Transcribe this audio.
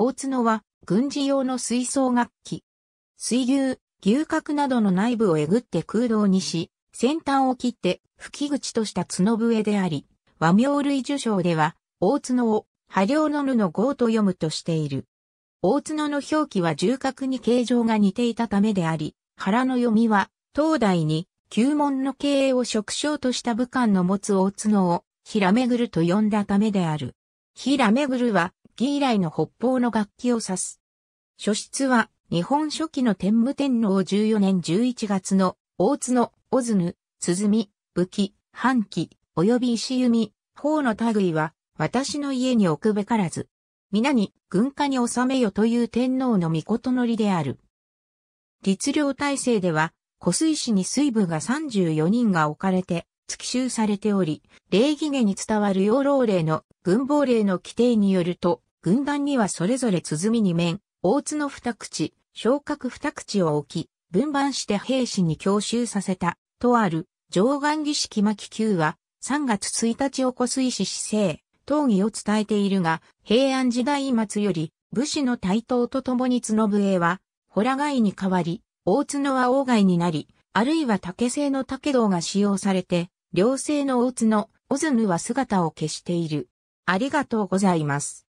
大角は軍事用の水槽楽器。水牛、牛角などの内部をえぐって空洞にし、先端を切って吹き口とした角笛であり、和名類受賞では、大角を波量の布号と読むとしている。大角の表記は重角に形状が似ていたためであり、腹の読みは、東大に、旧門の経営を職称とした武官の持つ大角を、ひらめぐると呼んだためである。ひらめぐるは、器以来の北方の楽器を指す。書室は、日本初期の天武天皇14年11月の、大津の、小津ぬ、鼓、武器、半旗、及び石弓、法の類は、私の家に置くべからず。皆に、軍家に収めよという天皇の御事のりである。律令体制では、湖水市に水部が34人が置かれて、突き集されており、礼儀下に伝わる養老令の軍法令の規定によると、軍団にはそれぞれ鼓二面、大津の二口、昇格二口を置き、分番して兵士に強襲させた、とある、上岸儀式巻級は、3月1日を越水市市政、討議を伝えているが、平安時代末より、武士の台頭とともに角笛は、ホラ貝に変わり、大津のは大貝になり、あるいは竹製の竹道が使用されて、両製の大津の、オズヌは姿を消している。ありがとうございます。